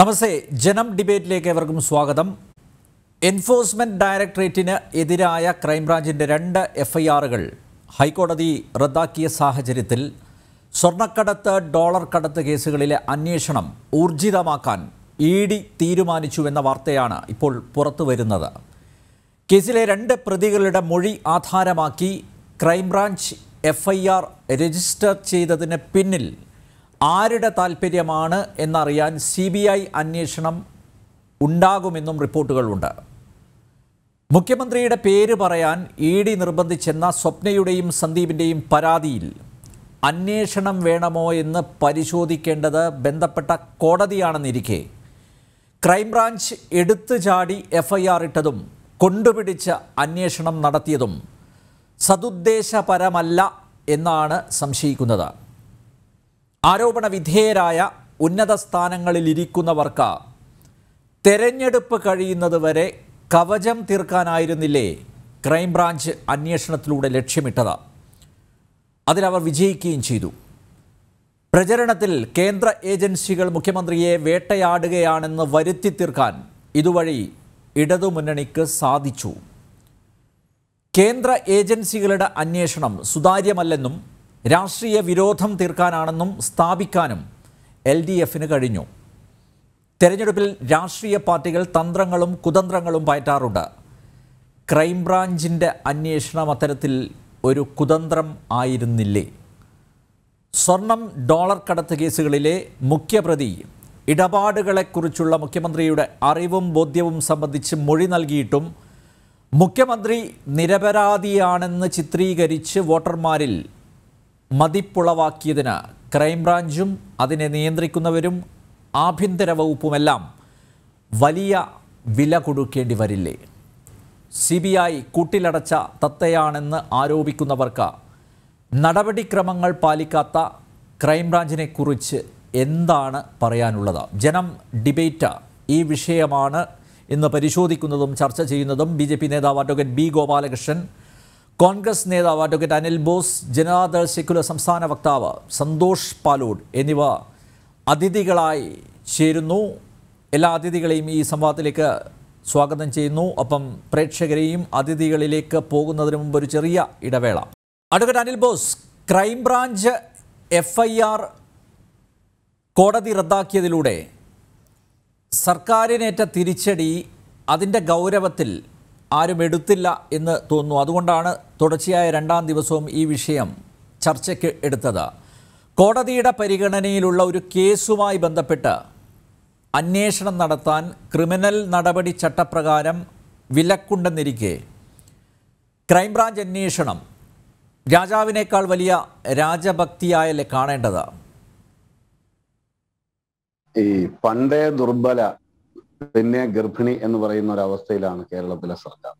നമസ്തേ ജനം ഡിബേറ്റിലേക്ക് ഏവർക്കും സ്വാഗതം എൻഫോഴ്സ്മെന്റ് ഡയറക്ടറേറ്റിന് എതിരായ ക്രൈംബ്രാഞ്ചിന്റെ രണ്ട് എഫ്ഐആറുകൾ ഹൈക്കോടതി റദ്ദാക്കിയ സാഹചര്യത്തിൽ സ്വർണ്ണക്കടത്ത് ഡോളർ കടത്ത് കേസുകളിലെ അന്വേഷണം ഊർജിതമാക്കാൻ ഇ ഡി തീരുമാനിച്ചുവെന്ന വാർത്തയാണ് ഇപ്പോൾ പുറത്തു വരുന്നത് കേസിലെ രണ്ട് പ്രതികളുടെ മൊഴി ആധാരമാക്കി ക്രൈംബ്രാഞ്ച് എഫ്ഐആർ രജിസ്റ്റർ ചെയ്തതിന് പിന്നിൽ ആരുടെ താല്പര്യമാണ് എന്നറിയാൻ സി ബി ഐ അന്വേഷണം ഉണ്ടാകുമെന്നും റിപ്പോർട്ടുകളുണ്ട് മുഖ്യമന്ത്രിയുടെ പേര് പറയാൻ ഇ ഡി നിർബന്ധിച്ചെന്ന സ്വപ്നയുടെയും സന്ദീപിൻ്റെയും പരാതിയിൽ അന്വേഷണം വേണമോ എന്ന് പരിശോധിക്കേണ്ടത് ബന്ധപ്പെട്ട കോടതിയാണെന്നിരിക്കെ ക്രൈംബ്രാഞ്ച് എടുത്തു ചാടി എഫ്ഐആർ ഇട്ടതും കൊണ്ടുപിടിച്ച് അന്വേഷണം നടത്തിയതും സതുദ്ദേശപരമല്ല എന്നാണ് സംശയിക്കുന്നത് ആരോപണ വിധേയരായ ഉന്നത സ്ഥാനങ്ങളിലിരിക്കുന്നവർക്ക് തെരഞ്ഞെടുപ്പ് കഴിയുന്നത് വരെ കവചം തീർക്കാനായിരുന്നില്ലേ ക്രൈംബ്രാഞ്ച് അന്വേഷണത്തിലൂടെ ലക്ഷ്യമിട്ടത് അതിലവർ വിജയിക്കുകയും ചെയ്തു പ്രചരണത്തിൽ കേന്ദ്ര ഏജൻസികൾ മുഖ്യമന്ത്രിയെ വേട്ടയാടുകയാണെന്ന് വരുത്തി തീർക്കാൻ ഇതുവഴി ഇടതുമുന്നണിക്ക് സാധിച്ചു കേന്ദ്ര ഏജൻസികളുടെ അന്വേഷണം സുതാര്യമല്ലെന്നും രാഷ്ട്രീയ വിരോധം തീർക്കാനാണെന്നും സ്ഥാപിക്കാനും എൽ ഡി എഫിന് കഴിഞ്ഞു തെരഞ്ഞെടുപ്പിൽ രാഷ്ട്രീയ പാർട്ടികൾ തന്ത്രങ്ങളും കുതന്ത്രങ്ങളും പയറ്റാറുണ്ട് ക്രൈംബ്രാഞ്ചിൻ്റെ അന്വേഷണം അത്തരത്തിൽ ഒരു കുതന്ത്രം ആയിരുന്നില്ലേ സ്വർണം ഡോളർ കടത്ത് കേസുകളിലെ മുഖ്യപ്രതി ഇടപാടുകളെക്കുറിച്ചുള്ള മുഖ്യമന്ത്രിയുടെ അറിവും ബോധ്യവും സംബന്ധിച്ച് മൊഴി നൽകിയിട്ടും മുഖ്യമന്ത്രി നിരപരാധിയാണെന്ന് ചിത്രീകരിച്ച് വോട്ടർമാരിൽ മതിപ്പുളവാക്കിയതിന് ക്രൈംബ്രാഞ്ചും അതിനെ നിയന്ത്രിക്കുന്നവരും ആഭ്യന്തര വകുപ്പുമെല്ലാം വലിയ വില കൊടുക്കേണ്ടി വരില്ലേ സി ബി ഐ കൂട്ടിലടച്ച തത്തയാണെന്ന് ആരോപിക്കുന്നവർക്ക് നടപടിക്രമങ്ങൾ പാലിക്കാത്ത ക്രൈംബ്രാഞ്ചിനെക്കുറിച്ച് എന്താണ് പറയാനുള്ളത് ജനം ഡിബേറ്റ് ഈ വിഷയമാണ് ഇന്ന് പരിശോധിക്കുന്നതും ചർച്ച ചെയ്യുന്നതും ബി നേതാവ് അഡ്വക്കേറ്റ് ബി ഗോപാലകൃഷ്ണൻ കോൺഗ്രസ് നേതാവ് അഡ്വക്കേറ്റ് അനിൽ ബോസ് ജനതാദൾ സെക്യുലർ സംസ്ഥാന വക്താവ് സന്തോഷ് പാലോഡ് എന്നിവ അതിഥികളായി ചേരുന്നു എല്ലാ അതിഥികളെയും ഈ സംവാദത്തിലേക്ക് സ്വാഗതം ചെയ്യുന്നു അപ്പം പ്രേക്ഷകരെയും അതിഥികളിലേക്ക് പോകുന്നതിന് മുമ്പ് ഒരു ചെറിയ ഇടവേള advocate Anil Bose crime branch F I R കോടതി റദ്ദാക്കിയതിലൂടെ സർക്കാരിനേറ്റ തിരിച്ചടി അതിൻ്റെ ഗൗരവത്തിൽ ആരും എടുത്തില്ല എന്ന് തോന്നുന്നു അതുകൊണ്ടാണ് തുടർച്ചയായ രണ്ടാം ദിവസവും ഈ വിഷയം ചർച്ചയ്ക്ക് എടുത്തത് കോടതിയുടെ പരിഗണനയിലുള്ള ഒരു കേസുമായി ബന്ധപ്പെട്ട് അന്വേഷണം നടത്താൻ ക്രിമിനൽ നടപടി ചട്ടപ്രകാരം വിലക്കുണ്ടെന്നിരിക്കെ ക്രൈംബ്രാഞ്ച് അന്വേഷണം രാജാവിനേക്കാൾ വലിയ രാജഭക്തിയായല്ലേ കാണേണ്ടത് ഈ പണ്ടേ ദുർബല പിന്നെ ഗർഭിണി എന്ന് പറയുന്ന ഒരു അവസ്ഥയിലാണ് കേരളത്തിലെ സർക്കാർ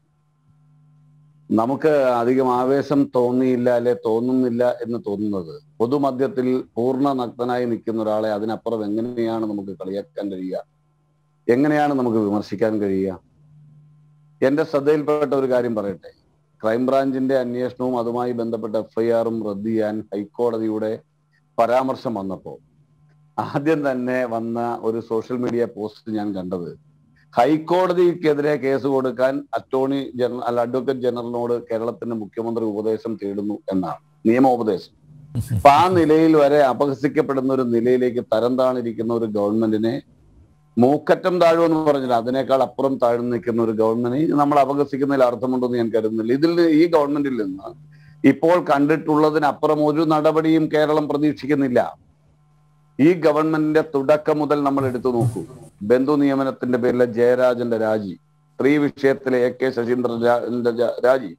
നമുക്ക് അധികം ആവേശം തോന്നിയില്ല അല്ലെ തോന്നുന്നില്ല എന്ന് തോന്നുന്നത് പൊതുമധ്യത്തിൽ പൂർണ്ണ നഗ്നനായി നിൽക്കുന്ന ഒരാളെ അതിനപ്പുറം എങ്ങനെയാണ് നമുക്ക് കളിയാക്കാൻ കഴിയുക എങ്ങനെയാണ് നമുക്ക് വിമർശിക്കാൻ കഴിയുക എന്റെ ശ്രദ്ധയിൽപ്പെട്ട ഒരു കാര്യം പറയട്ടെ ക്രൈംബ്രാഞ്ചിന്റെ അന്വേഷണവും അതുമായി ബന്ധപ്പെട്ട എഫ്ഐആറും റദ്ദ് ചെയ്യാൻ ഹൈക്കോടതിയുടെ പരാമർശം വന്നപ്പോൾ ആദ്യം തന്നെ വന്ന ഒരു സോഷ്യൽ മീഡിയ പോസ്റ്റ് ഞാൻ കണ്ടത് ഹൈക്കോടതിക്കെതിരെ കേസ് കൊടുക്കാൻ അറ്റോർണി ജനറൽ അല്ല അഡ്വക്കേറ്റ് ജനറലിനോട് കേരളത്തിന്റെ മുഖ്യമന്ത്രി ഉപദേശം തേടുന്നു എന്നാണ് നിയമോപദേശം അപ്പൊ ആ നിലയിൽ വരെ അപഹസിക്കപ്പെടുന്ന ഒരു നിലയിലേക്ക് തരം താണിരിക്കുന്ന ഒരു ഗവൺമെന്റിനെ മൂക്കറ്റം താഴും എന്ന് പറഞ്ഞില്ല അതിനേക്കാൾ അപ്പുറം താഴ്ന്നു നിൽക്കുന്ന ഒരു ഗവൺമെന്റ് നമ്മൾ അപഹസിക്കുന്നതിൽ അർത്ഥമുണ്ടെന്ന് ഞാൻ കരുതുന്നില്ല ഇതിൽ ഈ ഗവൺമെന്റിൽ നിന്ന് ഇപ്പോൾ കണ്ടിട്ടുള്ളതിനപ്പുറം ഒരു നടപടിയും കേരളം പ്രതീക്ഷിക്കുന്നില്ല ഈ ഗവൺമെന്റിന്റെ തുടക്കം മുതൽ നമ്മൾ എടുത്തു നോക്കൂ ബന്ധു നിയമനത്തിന്റെ പേരിലെ ജയരാജന്റെ രാജി സ്ത്രീ വിഷയത്തിലെ എ കെ ശശീന്ദ്ര രാജി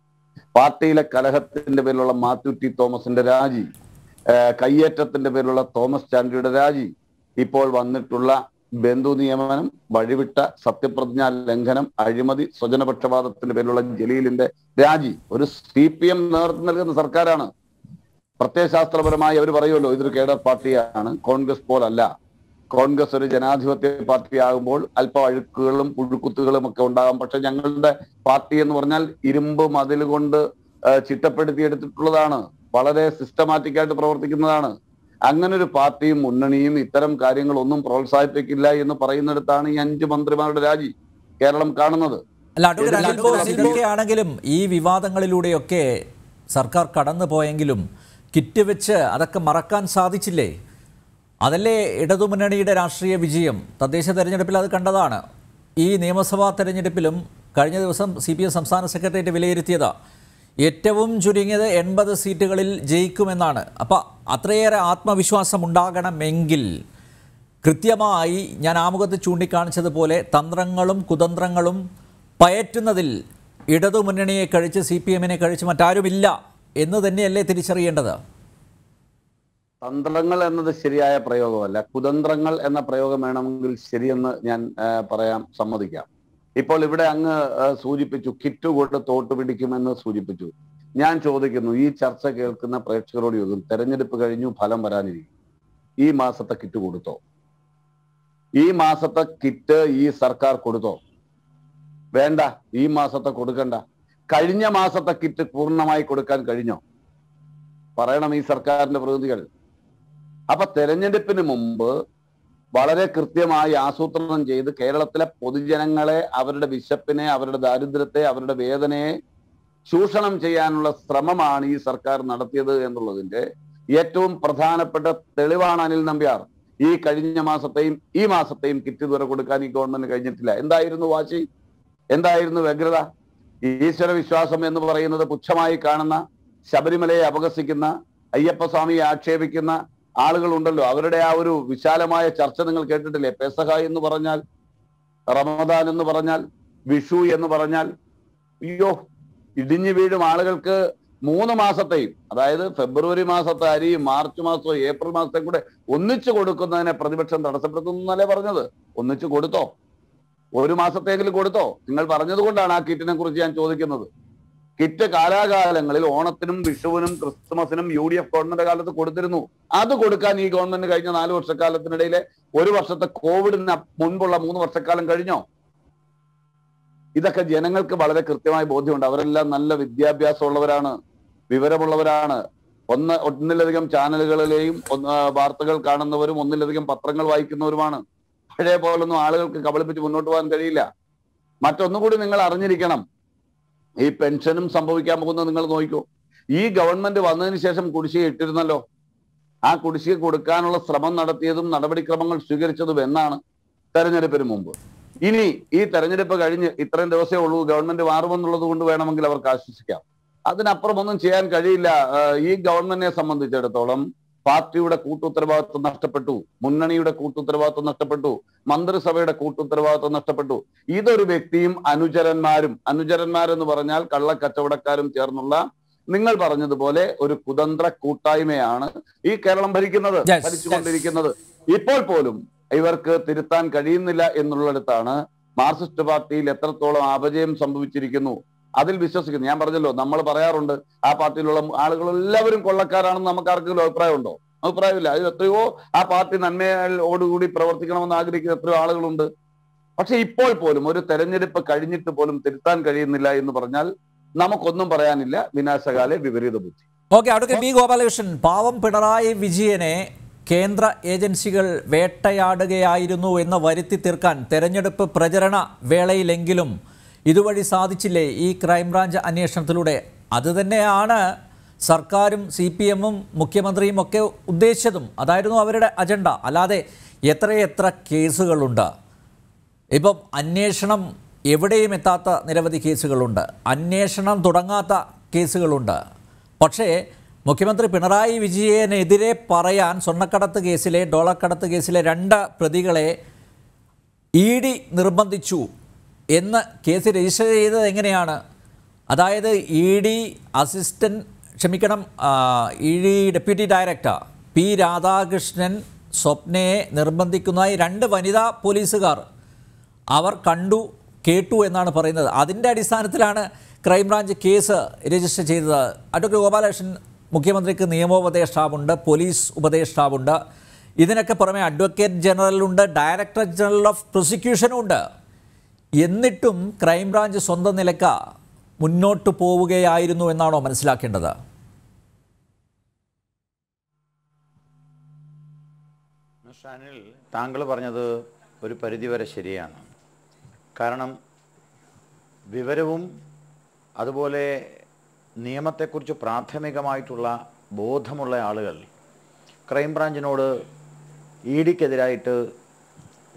പാർട്ടിയിലെ കലഹത്തിന്റെ പേരിലുള്ള മാത്യു ടി തോമസിന്റെ രാജി കയ്യേറ്റത്തിന്റെ പേരിലുള്ള തോമസ് ചാണ്ടിയുടെ രാജി ഇപ്പോൾ വന്നിട്ടുള്ള ബന്ധു നിയമനം വഴിവിട്ട സത്യപ്രതിജ്ഞാ ലംഘനം അഴിമതി സ്വജനപക്ഷപാതത്തിന്റെ പേരിലുള്ള ജലീലിന്റെ രാജി ഒരു സി പി എം നേതൃത്വം നൽകുന്ന സർക്കാരാണ് പ്രത്യയശാസ്ത്രപരമായി അവർ പറയുമല്ലോ ഇതൊരു കേഡർ പാർട്ടിയാണ് കോൺഗ്രസ് പോലല്ല കോൺഗ്രസ് ഒരു ജനാധിപത്യ പാർട്ടി ആകുമ്പോൾ അല്പം അഴുക്കുകളും പുഴുക്കുത്തുകളും ഒക്കെ ഉണ്ടാകാം പക്ഷെ ഞങ്ങളുടെ പാർട്ടി എന്ന് പറഞ്ഞാൽ ഇരുമ്പ് മതിൽ കൊണ്ട് ചിട്ടപ്പെടുത്തിയെടുത്തിട്ടുള്ളതാണ് വളരെ സിസ്റ്റമാറ്റിക് ആയിട്ട് പ്രവർത്തിക്കുന്നതാണ് അങ്ങനെ ഒരു പാർട്ടിയും മുന്നണിയും ഇത്തരം കാര്യങ്ങളൊന്നും പ്രോത്സാഹിപ്പിക്കില്ല എന്ന് പറയുന്നിടത്താണ് ഈ അഞ്ച് മന്ത്രിമാരുടെ രാജി കേരളം കാണുന്നത് ആണെങ്കിലും ഈ വിവാദങ്ങളിലൂടെയൊക്കെ സർക്കാർ കടന്നു പോയെങ്കിലും കിറ്റ് വെച്ച് അതൊക്കെ മറക്കാൻ സാധിച്ചില്ലേ അതല്ലേ ഇടതുമുന്നണിയുടെ രാഷ്ട്രീയ വിജയം തദ്ദേശ തെരഞ്ഞെടുപ്പിൽ അത് കണ്ടതാണ് ഈ നിയമസഭാ തെരഞ്ഞെടുപ്പിലും കഴിഞ്ഞ ദിവസം സി പി എം സംസ്ഥാന സെക്രട്ടേറിയറ്റ് വിലയിരുത്തിയത് ഏറ്റവും ചുരുങ്ങിയത് എൺപത് സീറ്റുകളിൽ ജയിക്കുമെന്നാണ് അപ്പോൾ അത്രയേറെ ആത്മവിശ്വാസം ഉണ്ടാകണമെങ്കിൽ കൃത്യമായി ഞാൻ ആമുഖത്ത് ചൂണ്ടിക്കാണിച്ചതുപോലെ തന്ത്രങ്ങളും കുതന്ത്രങ്ങളും പയറ്റുന്നതിൽ ഇടതുമുന്നണിയെ കഴിച്ച് സി പി എമ്മിനെ കഴിച്ച് മറ്റാരുമില്ല എന്ന് തന്നെയല്ലേ തിരിച്ചറിയേണ്ടത് തന്ത്രങ്ങൾ എന്നത് ശരിയായ പ്രയോഗമല്ല കുതന്ത്രങ്ങൾ എന്ന പ്രയോഗം വേണമെങ്കിൽ ശരിയെന്ന് ഞാൻ പറയാം സമ്മതിക്കാം ഇപ്പോൾ ഇവിടെ അങ്ങ് സൂചിപ്പിച്ചു കിറ്റ് കൊണ്ട് തോട്ട് പിടിക്കുമെന്ന് സൂചിപ്പിച്ചു ഞാൻ ചോദിക്കുന്നു ഈ ചർച്ച കേൾക്കുന്ന പ്രേക്ഷകരോട് യോഗം തെരഞ്ഞെടുപ്പ് കഴിഞ്ഞു ഫലം വരാനിരിക്കും ഈ മാസത്തെ കിറ്റ് കൊടുത്തോ ഈ മാസത്തെ കിറ്റ് ഈ സർക്കാർ കൊടുത്തോ വേണ്ട ഈ മാസത്തെ കൊടുക്കണ്ട കഴിഞ്ഞ മാസത്തെ കിറ്റ് പൂർണ്ണമായി കൊടുക്കാൻ കഴിഞ്ഞോ പറയണം ഈ സർക്കാരിന്റെ പ്രതിനിധികൾ അപ്പൊ തെരഞ്ഞെടുപ്പിന് മുമ്പ് വളരെ കൃത്യമായി ആസൂത്രണം ചെയ്ത് കേരളത്തിലെ പൊതുജനങ്ങളെ അവരുടെ വിശപ്പിനെ അവരുടെ ദാരിദ്ര്യത്തെ അവരുടെ വേദനയെ ചൂഷണം ചെയ്യാനുള്ള ശ്രമമാണ് ഈ സർക്കാർ നടത്തിയത് എന്നുള്ളതിന്റെ ഏറ്റവും പ്രധാനപ്പെട്ട തെളിവാണ് അനിൽ നമ്പ്യാർ ഈ കഴിഞ്ഞ മാസത്തെയും ഈ മാസത്തെയും കിറ്റ് ഇതുവരെ കൊടുക്കാൻ ഈ ഗവൺമെന്റ് കഴിഞ്ഞിട്ടില്ല എന്തായിരുന്നു വാശി എന്തായിരുന്നു വ്യഗ്രത ഈശ്വര വിശ്വാസം എന്ന് പറയുന്നത് പുച്ഛമായി കാണുന്ന ശബരിമലയെ അപകസിക്കുന്ന അയ്യപ്പസ്വാമിയെ ആക്ഷേപിക്കുന്ന ആളുകളുണ്ടല്ലോ അവരുടെ ആ ഒരു വിശാലമായ ചർച്ച നിങ്ങൾ കേട്ടിട്ടില്ലേ പെസഹ എന്ന് പറഞ്ഞാൽ റമദാൻ എന്ന് പറഞ്ഞാൽ വിഷു എന്ന് പറഞ്ഞാൽ അയ്യോ ഇടിഞ്ഞു വീഴും ആളുകൾക്ക് മൂന്ന് മാസത്തെയും അതായത് ഫെബ്രുവരി മാസത്തെ അരിയും മാർച്ച് മാസവും ഏപ്രിൽ മാസത്തെയും കൂടെ ഒന്നിച്ചു കൊടുക്കുന്നതിനെ പ്രതിപക്ഷം തടസ്സപ്പെടുത്തുന്നല്ലേ പറഞ്ഞത് ഒന്നിച്ചു കൊടുത്തോ ഒരു മാസത്തേക്കിൽ കൊടുത്തോ നിങ്ങൾ പറഞ്ഞതുകൊണ്ടാണ് ആ കിറ്റിനെ കുറിച്ച് ഞാൻ ചോദിക്കുന്നത് കിറ്റ് കാലാകാലങ്ങളിൽ ഓണത്തിനും വിഷുവിനും ക്രിസ്മസിനും യു ഡി എഫ് ഗവൺമെന്റ് കാലത്ത് കൊടുത്തിരുന്നു അത് കൊടുക്കാൻ ഈ ഗവൺമെന്റ് കഴിഞ്ഞ നാല് വർഷക്കാലത്തിനിടയിലെ ഒരു വർഷത്തെ കോവിഡിന് മുൻപുള്ള മൂന്ന് വർഷക്കാലം കഴിഞ്ഞോ ഇതൊക്കെ ജനങ്ങൾക്ക് വളരെ കൃത്യമായ ബോധ്യമുണ്ട് അവരെല്ലാം നല്ല വിദ്യാഭ്യാസമുള്ളവരാണ് വിവരമുള്ളവരാണ് ഒന്ന് ഒന്നിലധികം ചാനലുകളിലെയും വാർത്തകൾ കാണുന്നവരും ഒന്നിലധികം പത്രങ്ങൾ വായിക്കുന്നവരുമാണ് പഴയ പോലൊന്നും ആളുകൾക്ക് കബളിപ്പിച്ച് മുന്നോട്ട് പോകാൻ കഴിയില്ല മറ്റൊന്നുകൂടി നിങ്ങൾ അറിഞ്ഞിരിക്കണം ഈ പെൻഷനും സംഭവിക്കാൻ പോകുന്നത് നിങ്ങൾ നോക്കൂ ഈ ഗവൺമെന്റ് വന്നതിന് ശേഷം കുടിശ്ശിക ഇട്ടിരുന്നല്ലോ ആ കുടിശ്ശിക കൊടുക്കാനുള്ള ശ്രമം നടത്തിയതും നടപടിക്രമങ്ങൾ സ്വീകരിച്ചതും എന്നാണ് തെരഞ്ഞെടുപ്പിന് മുമ്പ് ഇനി ഈ തെരഞ്ഞെടുപ്പ് കഴിഞ്ഞ് ഇത്രയും ദിവസമേ ഉള്ളൂ ഗവൺമെന്റ് മാറുമെന്നുള്ളത് കൊണ്ട് വേണമെങ്കിൽ അവർക്ക് ആശ്വസിക്കാം അതിനപ്പുറമൊന്നും ചെയ്യാൻ കഴിയില്ല ഈ ഗവൺമെന്റിനെ സംബന്ധിച്ചിടത്തോളം പാർട്ടിയുടെ കൂട്ടുത്തരവാദിത്വം നഷ്ടപ്പെട്ടു മുന്നണിയുടെ കൂട്ടുത്തരവാദിത്വം നഷ്ടപ്പെട്ടു മന്ത്രിസഭയുടെ കൂട്ടുത്തരവാദിത്വം നഷ്ടപ്പെട്ടു ഇതൊരു വ്യക്തിയും അനുചരന്മാരും അനുചരന്മാരെന്ന് പറഞ്ഞാൽ കള്ളക്കച്ചവടക്കാരും ചേർന്നുള്ള നിങ്ങൾ പറഞ്ഞതുപോലെ ഒരു കുതന്ത്ര കൂട്ടായ്മയാണ് ഈ കേരളം ഭരിക്കുന്നത് ഭരിച്ചുകൊണ്ടിരിക്കുന്നത് ഇപ്പോൾ പോലും ഇവർക്ക് തിരുത്താൻ കഴിയുന്നില്ല എന്നുള്ളിടത്താണ് മാർക്സിസ്റ്റ് പാർട്ടിയിൽ എത്രത്തോളം അപജയം സംഭവിച്ചിരിക്കുന്നു അതിൽ വിശ്വസിക്കുന്നു ഞാൻ പറഞ്ഞല്ലോ നമ്മൾ പറയാറുണ്ട് ആ പാർട്ടിയിലുള്ള ആളുകൾ എല്ലാവരും കൊള്ളക്കാരാണെന്ന് നമുക്ക് ആർക്കെങ്കിലും അഭിപ്രായമുണ്ടോ അഭിപ്രായമില്ല അതിൽ എത്രയോ ആ പാർട്ടി നന്മയോടുകൂടി പ്രവർത്തിക്കണമെന്ന് ആഗ്രഹിക്കുന്ന എത്രയോ ആളുകളുണ്ട് പക്ഷെ ഇപ്പോൾ പോലും ഒരു തെരഞ്ഞെടുപ്പ് കഴിഞ്ഞിട്ട് പോലും തിരുത്താൻ കഴിയുന്നില്ല എന്ന് പറഞ്ഞാൽ നമുക്കൊന്നും പറയാനില്ല വിനാശകാല വിപരീത ബുദ്ധി ഓക്കെ അവിടെ ബി ഗോപാലകൃഷ്ണൻ പാവം പിണറായി വിജയനെ കേന്ദ്ര ഏജൻസികൾ വേട്ടയാടുകയായിരുന്നു എന്ന് വരുത്തി തീർക്കാൻ തെരഞ്ഞെടുപ്പ് പ്രചരണ വേളയിലെങ്കിലും ഇതുവഴി സാധിച്ചില്ലേ ഈ ക്രൈംബ്രാഞ്ച് അന്വേഷണത്തിലൂടെ അതുതന്നെയാണ് സർക്കാരും സി പി എമ്മും മുഖ്യമന്ത്രിയും ഒക്കെ ഉദ്ദേശിച്ചതും അതായിരുന്നു അവരുടെ അജണ്ട അല്ലാതെ എത്രയെത്ര കേസുകളുണ്ട് ഇപ്പം അന്വേഷണം എവിടെയും എത്താത്ത നിരവധി കേസുകളുണ്ട് അന്വേഷണം തുടങ്ങാത്ത കേസുകളുണ്ട് പക്ഷേ മുഖ്യമന്ത്രി പിണറായി വിജയനെതിരെ പറയാൻ സ്വർണ്ണക്കടത്ത് കേസിലെ ഡോളർ കടത്ത് കേസിലെ രണ്ട് പ്രതികളെ ഇ ഡി നിർബന്ധിച്ചു എന്ന് കേസ് രജിസ്റ്റർ ചെയ്തത് എങ്ങനെയാണ് അതായത് ഇ ഡി അസിസ്റ്റൻ്റ് ക്ഷമിക്കണം E D deputy director P Radhakrishnan സ്വപ്നയെ നിർബന്ധിക്കുന്നതായി രണ്ട് വനിതാ പോലീസുകാർ അവർ കണ്ടു കേട്ടു എന്നാണ് പറയുന്നത് അതിൻ്റെ അടിസ്ഥാനത്തിലാണ് ക്രൈംബ്രാഞ്ച് കേസ് രജിസ്റ്റർ ചെയ്തത് അഡ്വക്കേറ്റ് ഗോപാലകൃഷ്ണൻ മുഖ്യമന്ത്രിക്ക് നിയമോപദേഷ്ടാവുണ്ട് പോലീസ് ഉപദേഷ്ടാവുണ്ട് ഇതിനൊക്കെ പുറമെ അഡ്വക്കേറ്റ് ജനറലുണ്ട് ഡയറക്ടർ ജനറൽ ഓഫ് പ്രോസിക്യൂഷനും ഉണ്ട് എന്നിട്ടും ക്രൈംബ്രാഞ്ച് സ്വന്തം നിലക്ക മുന്നോട്ട് പോവുകയായിരുന്നു എന്നാണോ മനസ്സിലാക്കേണ്ടത് ഷാനിൽ താങ്കൾ പറഞ്ഞത് ഒരു പരിധിവരെ ശരിയാണ് കാരണം വിവരവും അതുപോലെ നിയമത്തെക്കുറിച്ച് പ്രാഥമികമായിട്ടുള്ള ബോധമുള്ള ആളുകൾ ക്രൈംബ്രാഞ്ചിനോട് ഇ ഡിക്കെതിരായിട്ട്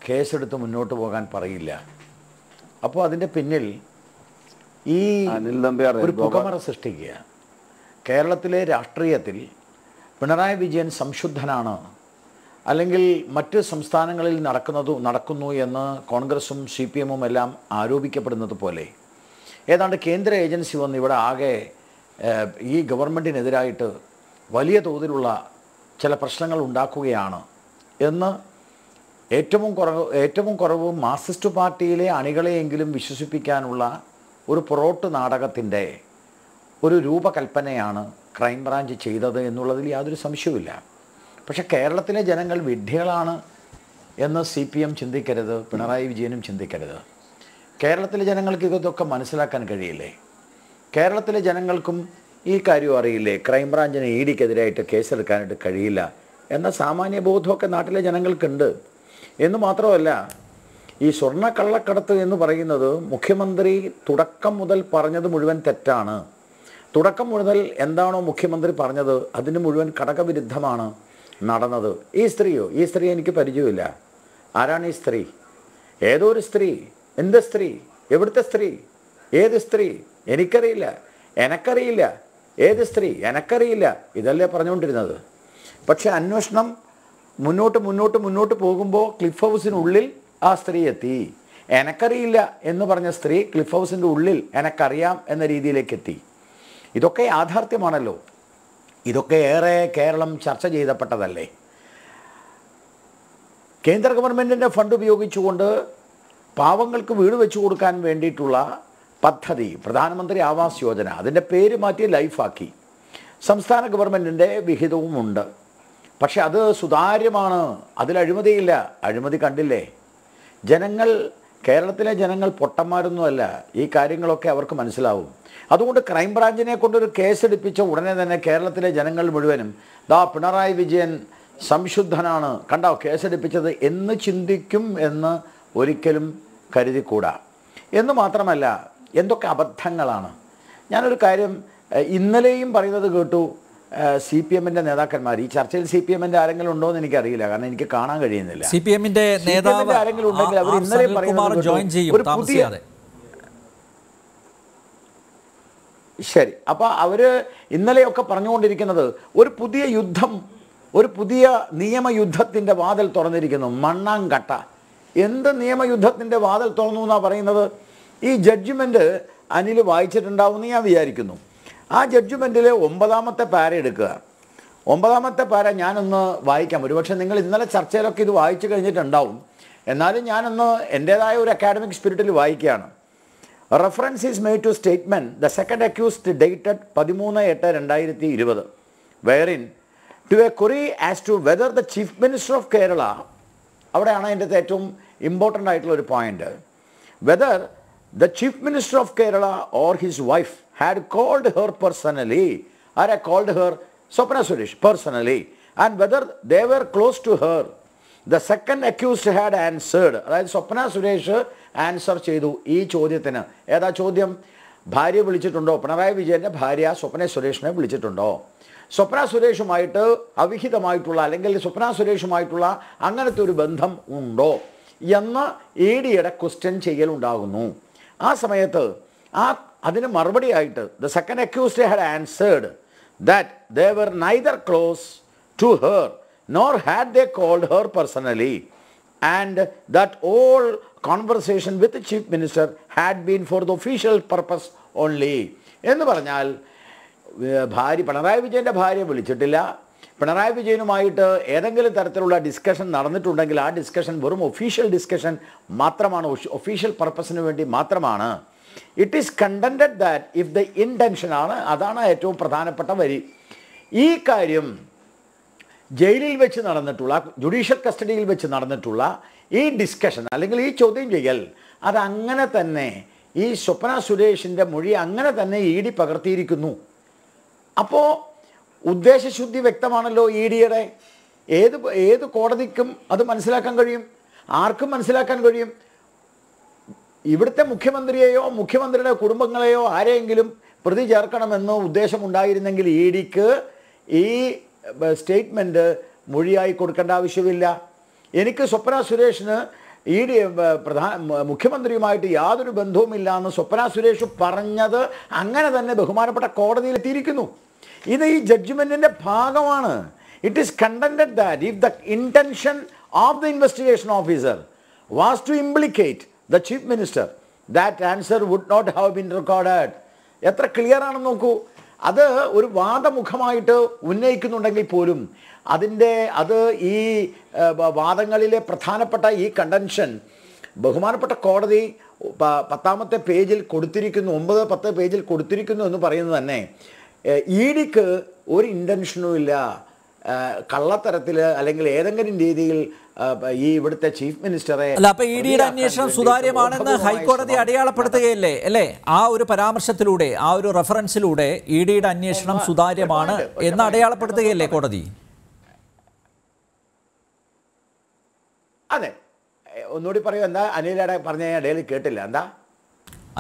കേസെടുത്ത് മുന്നോട്ട് പോകാൻ പറയില്ല അപ്പോൾ അതിൻ്റെ പിന്നിൽ ഈ ഒരു പുകമറ സൃഷ്ടിക്കുക കേരളത്തിലെ രാഷ്ട്രീയത്തിൽ പിണറായി വിജയൻ സംശുദ്ധനാണ് അല്ലെങ്കിൽ മറ്റ് സംസ്ഥാനങ്ങളിൽ നടക്കുന്നത് നടക്കുന്നു എന്ന് കോൺഗ്രസും സി പി എമ്മും എല്ലാം ആരോപിക്കപ്പെടുന്നത് പോലെ ഏതാണ്ട് കേന്ദ്ര ഏജൻസി വന്ന് ഇവിടെ ആകെ ഈ ഗവൺമെൻറ്റിനെതിരായിട്ട് വലിയ തോതിലുള്ള ചില പ്രശ്നങ്ങൾ ഉണ്ടാക്കുകയാണ് എന്ന് ഏറ്റവും കുറവ് ഏറ്റവും കുറവ് മാർസിസ്റ്റ് പാർട്ടിയിലെ അണികളെയെങ്കിലും വിശ്വസിപ്പിക്കാനുള്ള ഒരു പൊറോട്ട് നാടകത്തിൻ്റെ ഒരു രൂപകൽപ്പനയാണ് ക്രൈംബ്രാഞ്ച് ചെയ്തത് എന്നുള്ളതിൽ യാതൊരു സംശയവുമില്ല പക്ഷെ കേരളത്തിലെ ജനങ്ങൾ വിഡ്ഢികളാണ് എന്ന് സി പി എം ചിന്തിക്കരുത് പിണറായി വിജയനും ചിന്തിക്കരുത് കേരളത്തിലെ ജനങ്ങൾക്ക് ഇതൊക്കെ മനസ്സിലാക്കാൻ കഴിയില്ലേ കേരളത്തിലെ ജനങ്ങൾക്കും ഈ കാര്യം അറിയില്ലേ ക്രൈംബ്രാഞ്ചിന് ഇ ഡിക്കെതിരായിട്ട് കേസെടുക്കാനായിട്ട് കഴിയില്ല എന്ന സാമാന്യ ബോധമൊക്കെ നാട്ടിലെ ജനങ്ങൾക്കുണ്ട് എന്ന് മാത്രമല്ല ഈ സ്വർണ്ണക്കള്ളക്കടത്ത് എന്ന് പറയുന്നത് മുഖ്യമന്ത്രി തുടക്കം മുതൽ പറഞ്ഞത് മുഴുവൻ തെറ്റാണ് തുടക്കം മുതൽ എന്താണോ മുഖ്യമന്ത്രി പറഞ്ഞത് അതിന് മുഴുവൻ കടകവിരുദ്ധമാണ് നടന്നത് ഈ സ്ത്രീയോ ഈ സ്ത്രീ എനിക്ക് പരിചയമില്ല ആരാണ് ഈ സ്ത്രീ ഏതോ ഒരു സ്ത്രീ എന്ത് സ്ത്രീ എവിടുത്തെ സ്ത്രീ ഏത് സ്ത്രീ എനിക്കറിയില്ല എനക്കറിയില്ല ഏത് സ്ത്രീ എനക്കറിയില്ല ഇതല്ലേ പറഞ്ഞുകൊണ്ടിരുന്നത് പക്ഷേ അന്വേഷണം മുന്നോട്ട് മുന്നോട്ട് മുന്നോട്ട് പോകുമ്പോൾ ക്ലിഫ് ഹൗസിനുള്ളിൽ ആ സ്ത്രീ എത്തി എനക്കറിയില്ല എന്ന് പറഞ്ഞ സ്ത്രീ ക്ലിഫ് ഹൗസിൻ്റെ ഉള്ളിൽ എനക്കറിയാം എന്ന രീതിയിലേക്ക് എത്തി ഇതൊക്കെ യാഥാർത്ഥ്യമാണല്ലോ ഇതൊക്കെ ഏറെ കേരളം ചർച്ച ചെയ്തപ്പെട്ടതല്ലേ കേന്ദ്ര ഗവൺമെൻറ്റിൻ്റെ ഫണ്ട് ഉപയോഗിച്ചുകൊണ്ട് പാവങ്ങൾക്ക് വീട് വെച്ചു കൊടുക്കാൻ വേണ്ടിയിട്ടുള്ള പദ്ധതി പ്രധാനമന്ത്രി ആവാസ് യോജന അതിൻ്റെ പേര് മാറ്റി ലൈഫാക്കി സംസ്ഥാന ഗവൺമെൻറ്റിൻ്റെ വിഹിതവുമുണ്ട് പക്ഷെ അത് സുതാര്യമാണ് അതിൽ അഴിമതിയില്ല അഴിമതി കണ്ടില്ലേ ജനങ്ങൾ കേരളത്തിലെ ജനങ്ങൾ പൊട്ടന്മാരൊന്നുമല്ല ഈ കാര്യങ്ങളൊക്കെ അവർക്ക് മനസ്സിലാവും അതുകൊണ്ട് ക്രൈംബ്രാഞ്ചിനെ കൊണ്ടൊരു കേസെടുപ്പിച്ച ഉടനെ തന്നെ കേരളത്തിലെ ജനങ്ങൾ മുഴുവനും ദാ പിണറായി വിജയൻ സംശുദ്ധനാണ് കണ്ടോ കേസെടുപ്പിച്ചത് എന്ന് ചിന്തിക്കും എന്ന് ഒരിക്കലും കരുതിക്കൂടാ എന്ന് മാത്രമല്ല എന്തൊക്കെ അബദ്ധങ്ങളാണ് ഞാനൊരു കാര്യം ഇന്നലെയും പറയുന്നത് കേട്ടു സി പി എമ്മിന്റെ നേതാക്കന്മാർ ഈ ചർച്ചയിൽ സി പി എമ്മിന്റെ ആരെങ്കിലും ഉണ്ടോ എന്ന് എനിക്കറിയില്ല കാരണം എനിക്ക് കാണാൻ കഴിയുന്നില്ല സി പി എമ്മിന്റെ ആരെങ്കിലും ഉണ്ടെങ്കിൽ അവർ ഇന്നലെ പറയുന്നത് ശരി അപ്പോൾ അവർ ഇന്നലെയൊക്കെ പറഞ്ഞുകൊണ്ടിരിക്കുന്നത് ഒരു പുതിയ യുദ്ധം ഒരു പുതിയ നിയമയുദ്ധത്തിൻ്റെ വാതിൽ തുറന്നിരിക്കുന്നു മണ്ണാങ്കട്ട എന്ത് നിയമയുദ്ധത്തിൻ്റെ വാതിൽ തുറന്നു എന്നാണ് പറയുന്നത് ഈ ജഡ്ജ്മെൻറ്റ് അനിൽ വായിച്ചിട്ടുണ്ടാവുമെന്ന് ഞാൻ വിചാരിക്കുന്നു ആ ജഡ്ജ്മെൻറ്റിൽ ഒമ്പതാമത്തെ പാര എടുക്കുക ഒമ്പതാമത്തെ പാര ഞാനൊന്ന് വായിക്കാം ഒരുപക്ഷെ നിങ്ങൾ ഇന്നലെ ചർച്ചയിലൊക്കെ ഇത് വായിച്ചു കഴിഞ്ഞിട്ടുണ്ടാവും എന്നാലും ഞാനൊന്ന് എൻ്റേതായ ഒരു അക്കാഡമിക് സ്പിരിറ്റിൽ വായിക്കുകയാണ് reference is made to statement the second accused dated പതിമൂന്ന് എട്ട് രണ്ടായിരത്തി ഇരുപത് wherein to a query as to whether the chief minister of Kerala അവിടെയാണ് അതിൻ്റെ ഏറ്റവും ഇമ്പോർട്ടൻ്റ് ആയിട്ടുള്ള ഒരു point whether The Chief Minister of Kerala or his wife had called her personally or I called her Swapna Suresh personally and whether they were close to her. The second accused had answered Right? അതായത് സ്വപ്ന Suresh answer ചെയ്തു ഈ ചോദ്യത്തിന് ഏതാ ചോദ്യം ഭാര്യ വിളിച്ചിട്ടുണ്ടോ പിണറായി വിജയൻ്റെ ഭാര്യ സ്വപ്ന സുരേഷിനെ വിളിച്ചിട്ടുണ്ടോ സ്വപ്ന സുരേഷുമായിട്ട് അവിഹിതമായിട്ടുള്ള അല്ലെങ്കിൽ സ്വപ്ന സുരേഷുമായിട്ടുള്ള അങ്ങനത്തെ ഒരു ബന്ധം ഉണ്ടോ എന്ന് ഇ ഡിയുടെ ക്വസ്റ്റ്യൻ ചെയ്യലുണ്ടാകുന്നു ആ സമയത്ത് ആ അതിന് മറുപടിയായിട്ട് the second accused had answered that they neither close to her nor had they called her personally and that all conversation with chief minister had been for the official purpose only എന്ന് പറഞ്ഞാൽ ഭാര്യ പിണറായി വിജയൻ്റെ ഭാര്യ വിളിച്ചിട്ടില്ല പിണറായി വിജയനുമായിട്ട് ഏതെങ്കിലും തരത്തിലുള്ള discussion നടന്നിട്ടുണ്ടെങ്കിൽ ആ discussion വെറും ഒഫീഷ്യൽ ഡിസ്കഷൻ മാത്രമാണ് ഒഫീഷ്യൽ പർപ്പസിന് വേണ്ടി മാത്രമാണ് it is contended that if the intention ആണ് അതാണ് ഏറ്റവും പ്രധാനപ്പെട്ട വരി ഈ കാര്യം ജയിലിൽ വെച്ച് നടന്നിട്ടുള്ള ജുഡീഷ്യൽ കസ്റ്റഡിയിൽ വെച്ച് നടന്നിട്ടുള്ള ഈ ഡിസ്കഷൻ അല്ലെങ്കിൽ ഈ ചോദ്യം ചെയ്യൽ അതങ്ങനെ തന്നെ ഈ സ്വപ്ന സുരേഷിൻ്റെ മൊഴി അങ്ങനെ തന്നെ ഇ ഡി പകർത്തിയിരിക്കുന്നു അപ്പോൾ ഉദ്ദേശശുദ്ധി വ്യക്തമാണല്ലോ ഇ ഡിയുടെ ഏത് ഏത് കോടതിക്കും അത് മനസ്സിലാക്കാൻ കഴിയും ആർക്കും മനസ്സിലാക്കാൻ കഴിയും ഇവിടുത്തെ മുഖ്യമന്ത്രിയെയോ മുഖ്യമന്ത്രിയുടെ കുടുംബങ്ങളെയോ ആരെയെങ്കിലും പ്രതി ചേർക്കണമെന്ന് ഉദ്ദേശമുണ്ടായിരുന്നെങ്കിൽ ഇ ഡിക്ക് ഈ സ്റ്റേറ്റ്മെൻറ്റ് മൊഴിയായി കൊടുക്കേണ്ട ആവശ്യമില്ല എനിക്ക് സ്വപ്ന സുരേഷിന് ഇ ഡി പ്രധാന മുഖ്യമന്ത്രിയുമായിട്ട് യാതൊരു ബന്ധവുമില്ല എന്ന് സ്വപ്ന സുരേഷ് പറഞ്ഞത് അങ്ങനെ തന്നെ ബഹുമാനപ്പെട്ട കോടതിയിൽ ഇത് ഈ ജഡ്ജ്മെൻറ്റിൻ്റെ ഭാഗമാണ് it is contended that if the intention of the investigation officer was to implicate the chief minister that answer would not have been record എത്ര ക്ലിയർ ആണെന്ന് നോക്കൂ അത് ഒരു വാദമുഖമായിട്ട് ഉന്നയിക്കുന്നുണ്ടെങ്കിൽ പോലും അതിൻ്റെ അത് ഈ വാദങ്ങളിലെ പ്രധാനപ്പെട്ട ഈ കണ്ടൻഷൻ ബഹുമാനപ്പെട്ട കോടതി പത്താമത്തെ പേജിൽ കൊടുത്തിരിക്കുന്നു ഒമ്പത് പത്ത് പേജിൽ കൊടുത്തിരിക്കുന്നു എന്ന് പറയുന്നത് തന്നെ ഇ ഡിക്ക് ഒരു ഇൻറ്റൻഷനും ഇല്ല കള്ളത്തരത്തിൽ അല്ലെങ്കിൽ ഏതെങ്കിലും രീതിയിൽ ഈ ഇവിടുത്തെ ചീഫ് മിനിസ്റ്ററെ അല്ല അപ്പൊ ഇ ഡിയുടെ അന്വേഷണം സുതാര്യമാണെന്ന് ഹൈക്കോടതി അടയാളപ്പെടുത്തുകയല്ലേ അല്ലേ ആ ഒരു പരാമർശത്തിലൂടെ ആ ഒരു റെഫറൻസിലൂടെ ഇ ഡിയുടെ അന്വേഷണം സുതാര്യമാണ് എന്ന് അടയാളപ്പെടുത്തുകയല്ലേ കോടതി അതെ ഒന്നുകൂടി പറയൂ എന്താ അനിലേടെ പറഞ്ഞ ഡെയിലി കേട്ടില്ല എന്താ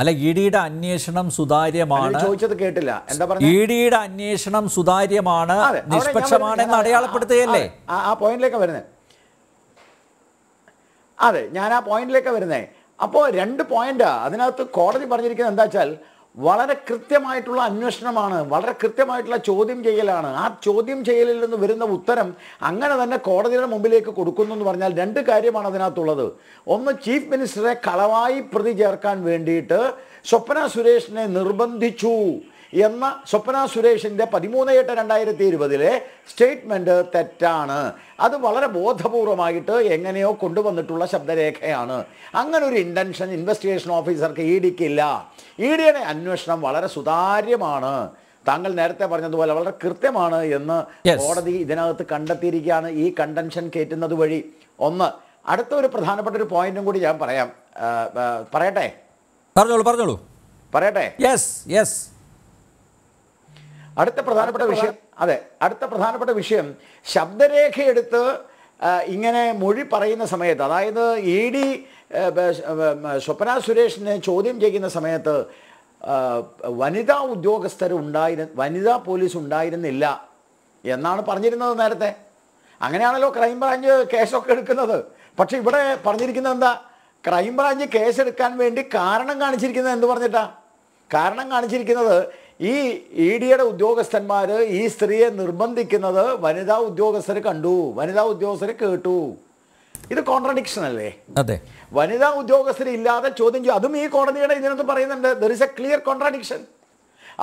അല്ല ഇ ഡിയുടെ അന്വേഷണം സുതാര്യമാണ് ചോദിച്ചത് കേട്ടില്ല എന്താ ഇ ഡിയുടെ അന്വേഷണം സുതാര്യമാണ് നിഷ്പക്ഷമാണെന്ന് അടയാളപ്പെടുത്തുകയല്ലേ ആ പോയിന്റിലേക്ക് വരുന്നത് അതെ ഞാൻ ആ പോയിന്റിലേക്ക് വരുന്നേ അപ്പോ രണ്ട് പോയിന്റ് അതിനകത്ത് കോടതി പറഞ്ഞിരിക്കുന്നത് എന്താ വെച്ചാൽ വളരെ കൃത്യമായിട്ടുള്ള അന്വേഷണമാണ് വളരെ കൃത്യമായിട്ടുള്ള ചോദ്യം ചെയ്യലാണ് ആ ചോദ്യം ചെയ്യലിൽ നിന്ന് വരുന്ന ഉത്തരം അങ്ങനെ തന്നെ കോടതിയുടെ മുമ്പിലേക്ക് കൊടുക്കുന്നു എന്ന് പറഞ്ഞാൽ രണ്ട് കാര്യമാണ് അതിനകത്തുള്ളത് ഒന്ന് ചീഫ് മിനിസ്റ്ററെ കളവായി പ്രതി ചേർക്കാൻ വേണ്ടിയിട്ട് സ്വപ്ന സുരേഷിനെ നിർബന്ധിച്ചു എന്ന സ്വപ്ന സുരേഷിൻ്റെ പതിമൂന്ന് എട്ട് രണ്ടായിരത്തി ഇരുപതിലെ സ്റ്റേറ്റ്മെൻറ്റ് തെറ്റാണ് അത് വളരെ ബോധപൂർവമായിട്ട് എങ്ങനെയോ കൊണ്ടുവന്നിട്ടുള്ള ശബ്ദരേഖയാണ് അങ്ങനെ ഒരു ഇൻറ്റൻഷൻ ഇൻവെസ്റ്റിഗേഷൻ ഓഫീസർക്ക് ഇ ഡിക്കില്ല ഇ ഡിയുടെ അന്വേഷണം വളരെ സുതാര്യമാണ് താങ്കൾ നേരത്തെ പറഞ്ഞതുപോലെ വളരെ കൃത്യമാണ് എന്ന് കോടതി ഇതിനകത്ത് കണ്ടെത്തിയിരിക്കുകയാണ് ഈ കണ്ടൻഷൻ കയറ്റുന്നത് വഴി ഒന്ന് അടുത്ത ഒരു പ്രധാനപ്പെട്ട ഒരു പോയിന്റും കൂടി ഞാൻ പറയാം പറയട്ടെ പറഞ്ഞോളൂ പറഞ്ഞോളൂ പറയട്ടെ യെസ് യെസ് അടുത്ത പ്രധാനപ്പെട്ട വിഷയം അതെ അടുത്ത പ്രധാനപ്പെട്ട വിഷയം ശബ്ദരേഖയെടുത്ത് ഇങ്ങനെ മൊഴി പറയുന്ന സമയത്ത് അതായത് ഇ ഡി സ്വപ്ന സുരേഷിനെ ചോദ്യം ചെയ്യുന്ന സമയത്ത് വനിതാ ഉദ്യോഗസ്ഥർ ഉണ്ടായിരു വനിതാ പോലീസ് ഉണ്ടായിരുന്നില്ല എന്നാണ് പറഞ്ഞിരുന്നത് നേരത്തെ അങ്ങനെയാണല്ലോ ക്രൈംബ്രാഞ്ച് കേസൊക്കെ എടുക്കുന്നത് പക്ഷേ ഇവിടെ പറഞ്ഞിരിക്കുന്നത് എന്താ ക്രൈംബ്രാഞ്ച് കേസെടുക്കാൻ വേണ്ടി കാരണം കാണിച്ചിരിക്കുന്നത് എന്ത് പറഞ്ഞിട്ടാ കാരണം കാണിച്ചിരിക്കുന്നത് ഈ ഇ ഡിയുടെ ഉദ്യോഗസ്ഥന്മാർ ഈ സ്ത്രീയെ നിർബന്ധിക്കുന്നത് വനിതാ ഉദ്യോഗസ്ഥർ കണ്ടു വനിതാ ഉദ്യോഗസ്ഥരെ കേട്ടു ഇത് കോൺട്രഡിക്ഷൻ അല്ലേ അതെ വനിതാ ഉദ്യോഗസ്ഥർ ഇല്ലാതെ ചോദ്യം ചെയ്യും അതും ഈ കോടതിയുടെ ഇതിനകത്ത് പറയുന്നുണ്ട് there is a clear contradiction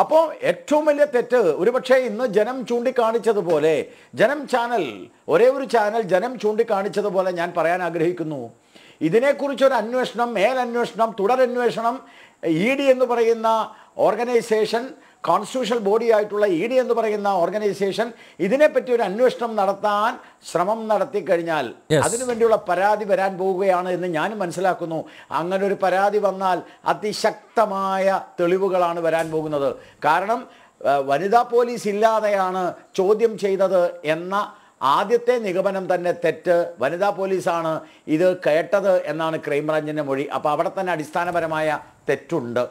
അപ്പോൾ ഏറ്റവും വലിയ തെറ്റ് ഒരുപക്ഷെ ഇന്ന് ജനം ചൂണ്ടിക്കാണിച്ചതുപോലെ ജനം ചാനൽ ഒരേ ഒരു ചാനൽ ജനം ചൂണ്ടിക്കാണിച്ചതുപോലെ ഞാൻ പറയാൻ ആഗ്രഹിക്കുന്നു ഇതിനെക്കുറിച്ച് ഒരു അന്വേഷണം മേലന്വേഷണം തുടരന്വേഷണം ഇ ഡി എന്ന് പറയുന്ന ഓർഗനൈസേഷൻ കോൺസ്റ്റിറ്റ്യൂഷണൽ ആയിട്ടുള്ള ഇ e ഡി എന്ന് പറയുന്ന ഓർഗനൈസേഷൻ ഇതിനെപ്പറ്റി ഒരു അന്വേഷണം നടത്താൻ ശ്രമം നടത്തി കഴിഞ്ഞാൽ അതിനുവേണ്ടിയുള്ള പരാതി വരാൻ പോവുകയാണ് എന്ന് ഞാൻ മനസ്സിലാക്കുന്നു അങ്ങനെ ഒരു പരാതി വന്നാൽ അതിശക്തമായ തെളിവുകളാണ് വരാൻ പോകുന്നത് കാരണം വനിതാ പോലീസ് ഇല്ലാതെയാണ് ചോദ്യം ചെയ്തത് എന്ന ആദ്യത്തെ നിഗമനം തന്നെ തെറ്റ് വനിതാ പോലീസാണ് ഇത് കേട്ടത് എന്നാണ് ക്രൈംബ്രാഞ്ചിൻ്റെ മൊഴി അപ്പോൾ അവിടെ തന്നെ അടിസ്ഥാനപരമായ തെറ്റുണ്ട്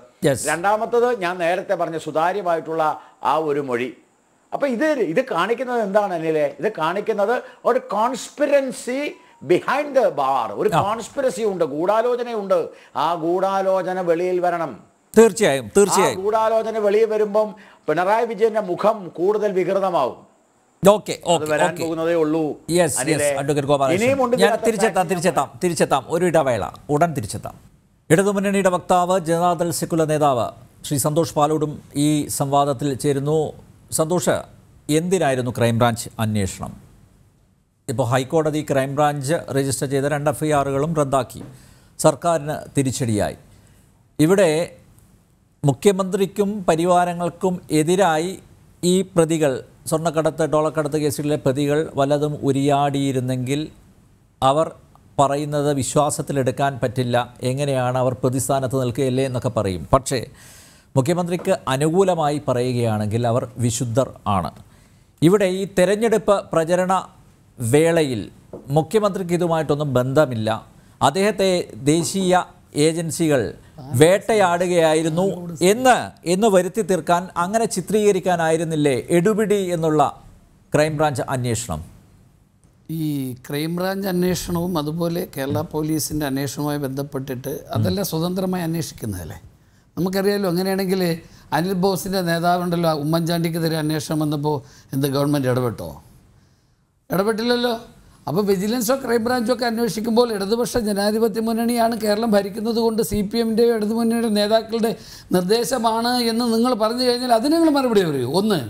രണ്ടാമത്തത് ഞാൻ നേരത്തെ പറഞ്ഞ സുതാര്യമായിട്ടുള്ള ആ ഒരു മൊഴി അപ്പോൾ ഇത് ഇത് കാണിക്കുന്നത് എന്താണ് അനിലെ ഇത് കാണിക്കുന്നത് ഒരു കോൺസ്പിറൻസി ബിഹൈൻഡ് ദ ബാർ ഒരു കോൺസ്പിറസി ഉണ്ട് ഗൂഢാലോചനയുണ്ട് ആ ഗൂഢാലോചന വെളിയിൽ വരണം തീർച്ചയായും തീർച്ചയായും ഗൂഢാലോചന വെളിയിൽ വരുമ്പം പിണറായി വിജയന്റെ മുഖം കൂടുതൽ വികൃതമാവും തിരിച്ചെത്താം തിരിച്ചെത്താം ഒരു ഇടവേള ഉടൻ തിരിച്ചെത്താം ഇടതുമുന്നണിയുടെ വക്താവ് ജനതാദൾ സെക്കുലർ നേതാവ് ശ്രീ സന്തോഷ് പാലോടും ഈ സംവാദത്തിൽ ചേരുന്നു സന്തോഷ് എന്തിനായിരുന്നു ക്രൈംബ്രാഞ്ച് അന്വേഷണം ഇപ്പോൾ ഹൈക്കോടതി ക്രൈംബ്രാഞ്ച് രജിസ്റ്റർ ചെയ്ത രണ്ട് എഫ്ഐആറുകളും റദ്ദാക്കി സർക്കാരിന് തിരിച്ചടിയായി ഇവിടെ മുഖ്യമന്ത്രിക്കും പരിവാരങ്ങൾക്കും എതിരായി ഈ പ്രതികൾ സ്വർണ്ണക്കടത്ത് ഡോളക്കടത്ത് കേസുകളിലെ പ്രതികൾ വല്ലതും ഉരിയാടിയിരുന്നെങ്കിൽ അവർ പറയുന്നത് വിശ്വാസത്തിലെടുക്കാൻ പറ്റില്ല എങ്ങനെയാണ് അവർ പ്രതിസ്ഥാനത്ത് നിൽക്കുകയല്ലേ എന്നൊക്കെ പറയും പക്ഷേ മുഖ്യമന്ത്രിക്ക് അനുകൂലമായി പറയുകയാണെങ്കിൽ അവർ വിശുദ്ധർ ആണ് ഇവിടെ ഈ തെരഞ്ഞെടുപ്പ് പ്രചരണ വേളയിൽ മുഖ്യമന്ത്രിക്ക് ഇതുമായിട്ടൊന്നും ബന്ധമില്ല അദ്ദേഹത്തെ ദേശീയ ഏജൻസികൾ വേട്ടയാടുകയായിരുന്നു എന്ന് എന്ന് വരുത്തി തീർക്കാൻ അങ്ങനെ ചിത്രീകരിക്കാനായിരുന്നില്ലേ എടുപിടി എന്നുള്ള ക്രൈംബ്രാഞ്ച് അന്വേഷണം ഈ ക്രൈംബ്രാഞ്ച് അന്വേഷണവും അതുപോലെ കേരള പോലീസിൻ്റെ അന്വേഷണവുമായി ബന്ധപ്പെട്ടിട്ട് അതെല്ലാം സ്വതന്ത്രമായി അന്വേഷിക്കുന്നതല്ലേ നമുക്കറിയാമല്ലോ അങ്ങനെയാണെങ്കിൽ അനിൽ ബോസിൻ്റെ നേതാവുണ്ടല്ലോ ഉമ്മൻചാണ്ടിക്കെതിരെ അന്വേഷണം വന്നപ്പോൾ എന്ത് ഗവൺമെൻറ് ഇടപെട്ടോ ഇടപെട്ടില്ലല്ലോ അപ്പോൾ വിജിലൻസോ ക്രൈംബ്രാഞ്ചോ ഒക്കെ അന്വേഷിക്കുമ്പോൾ ഇടതുപക്ഷ ജനാധിപത്യ മുന്നണിയാണ് കേരളം ഭരിക്കുന്നത് കൊണ്ട് സി പി എമ്മിൻ്റെയോ ഇടതുമുന്നണിയുടെ നേതാക്കളുടെ നിർദ്ദേശമാണ് എന്ന് നിങ്ങൾ പറഞ്ഞു കഴിഞ്ഞാൽ അതിന് നിങ്ങൾ മറുപടി പറയൂ ഒന്ന്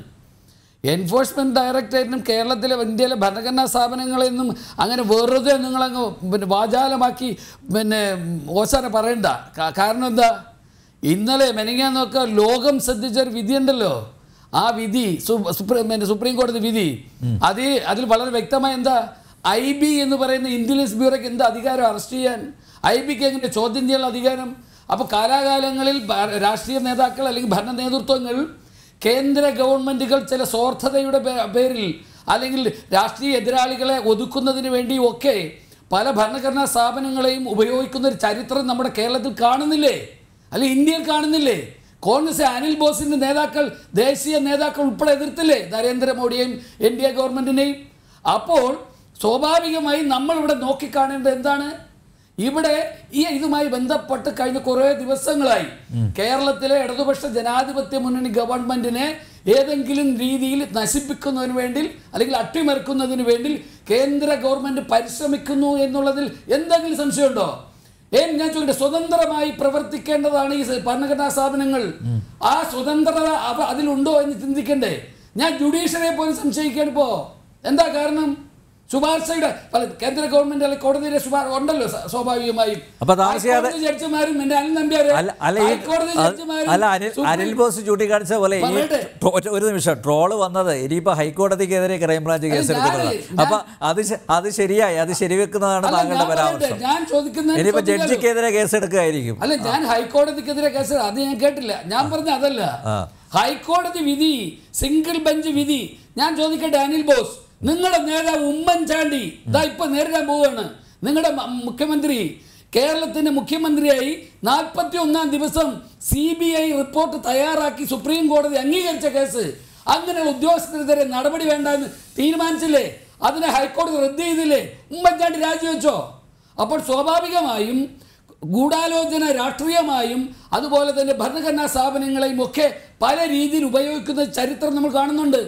എൻഫോഴ്സ്മെൻറ്റ് ഡയറക്ടറേറ്റിനും കേരളത്തിലെ ഇന്ത്യയിലെ ഭരണഘടനാ സ്ഥാപനങ്ങളിൽ നിന്നും അങ്ങനെ വെറുതെ നിങ്ങളങ്ങ് പിന്നെ വാചാലമാക്കി പിന്നെ ഓശാന പറയണ്ട കാരണം എന്താ ഇന്നലെ മെനങ്ങാന്നൊക്കെ ലോകം ശ്രദ്ധിച്ചൊരു വിധിയുണ്ടല്ലോ ആ വിധി സുപ്രീം സുപ്രീം കോടതി വിധി അത് അതിൽ വളരെ വ്യക്തമായ എന്താ ഐ ബി എന്ന് പറയുന്ന ഇന്റലിജൻസ് ബ്യൂറോയ്ക്ക് എന്ത് അധികാരം അറസ്റ്റ് ചെയ്യാൻ ഐ ബിക്ക് എങ്ങനെ ചോദ്യം ചെയ്യാനുള്ള അധികാരം അപ്പോൾ കാലാകാലങ്ങളിൽ രാഷ്ട്രീയ നേതാക്കൾ അല്ലെങ്കിൽ ഭരണ നേതൃത്വങ്ങൾ കേന്ദ്ര ഗവൺമെൻറ്റുകൾ ചില സ്വാർത്ഥതയുടെ പേരിൽ അല്ലെങ്കിൽ രാഷ്ട്രീയ എതിരാളികളെ ഒതുക്കുന്നതിന് വേണ്ടി ഒക്കെ പല ഭരണഘടനാ സ്ഥാപനങ്ങളെയും ഉപയോഗിക്കുന്ന ഒരു ചരിത്രം നമ്മുടെ കേരളത്തിൽ കാണുന്നില്ലേ അല്ലെ ഇന്ത്യയിൽ കാണുന്നില്ലേ കോൺഗ്രസ് അനിൽ ബോസിൻ്റെ നേതാക്കൾ ദേശീയ നേതാക്കൾ ഉൾപ്പെടെ എതിർത്തില്ലേ നരേന്ദ്രമോദിയെയും എൻ ഡി എ ഗവൺമെൻറ്റിനെയും അപ്പോൾ സ്വാഭാവികമായി നമ്മളിവിടെ നോക്കിക്കാണേണ്ടത് എന്താണ് ഇവിടെ ഈ ഇതുമായി ബന്ധപ്പെട്ട് കഴിഞ്ഞ കുറേ ദിവസങ്ങളായി കേരളത്തിലെ ഇടതുപക്ഷ ജനാധിപത്യ മുന്നണി ഗവൺമെന്റിനെ ഏതെങ്കിലും രീതിയിൽ നശിപ്പിക്കുന്നതിന് വേണ്ടി അല്ലെങ്കിൽ അട്ടിമറിക്കുന്നതിന് വേണ്ടി കേന്ദ്ര ഗവൺമെന്റ് പരിശ്രമിക്കുന്നു എന്നുള്ളതിൽ എന്തെങ്കിലും സംശയമുണ്ടോ ഏൻ ഞാൻ ചോദിക്കട്ടെ സ്വതന്ത്രമായി പ്രവർത്തിക്കേണ്ടതാണ് ഈ ഭരണഘടനാ സ്ഥാപനങ്ങൾ ആ സ്വതന്ത്രത അതിലുണ്ടോ എന്ന് ചിന്തിക്കണ്ടേ ഞാൻ ജുഡീഷ്യറിയെ പോലും സംശയിക്കാൻ ഇപ്പോ എന്താ കാരണം ശുപാർശയുടെ കേന്ദ്ര ഗവൺമെന്റ് അല്ലെങ്കിൽ കോടതിയുടെ ശുപാർശ ഉണ്ടല്ലോ സ്വാഭാവികമായും അപ്പൊ ജഡ്ജിമാരും എന്റെ അനിൽ നമ്പ്യാരും ബോസ് ചൂണ്ടിക്കാണിച്ച പോലെ ഒരു നിമിഷം ട്രോള് വന്നത് ഇനിയിപ്പോ ഹൈക്കോടതിക്കെതിരെ ക്രൈംബ്രാഞ്ച് കേസെടുക്കുന്നത് അപ്പൊ അത് അത് ശരിയായി അത് ശരിവെക്കുന്നതാണ് താങ്കളുടെ പരാമർശം ഞാൻ ചോദിക്കുന്നത് ഇനിയിപ്പോ ജഡ്ജിക്കെതിരെ കേസ് കേസെടുക്കുകയായിരിക്കും അല്ല ഞാൻ ഹൈക്കോടതിക്കെതിരെ കേസ് അത് ഞാൻ കേട്ടില്ല ഞാൻ പറഞ്ഞ അതല്ല ഹൈക്കോടതി വിധി സിംഗിൾ ബെഞ്ച് വിധി ഞാൻ ചോദിക്കട്ടെ അനിൽ ബോസ് നിങ്ങളുടെ നേതാവ് ഉമ്മൻചാണ്ടി ഇതാ ഇപ്പൊ നേരിടാൻ പോവുകയാണ് നിങ്ങളുടെ മുഖ്യമന്ത്രി കേരളത്തിന്റെ മുഖ്യമന്ത്രിയായി നാൽപ്പത്തി ഒന്നാം ദിവസം സി ബി ഐ റിപ്പോർട്ട് തയ്യാറാക്കി സുപ്രീം കോടതി അംഗീകരിച്ച കേസ് അങ്ങനെയുള്ള ഉദ്യോഗസ്ഥർക്കെതിരെ നടപടി എന്ന് തീരുമാനിച്ചില്ലേ അതിനെ ഹൈക്കോടതി റദ്ദ് ചെയ്തില്ലേ ഉമ്മൻചാണ്ടി രാജിവെച്ചോ അപ്പോൾ സ്വാഭാവികമായും ഗൂഢാലോചന രാഷ്ട്രീയമായും അതുപോലെ തന്നെ ഭരണഘടനാ സ്ഥാപനങ്ങളെയും ഒക്കെ പല രീതിയിൽ ഉപയോഗിക്കുന്ന ചരിത്രം നമ്മൾ കാണുന്നുണ്ട്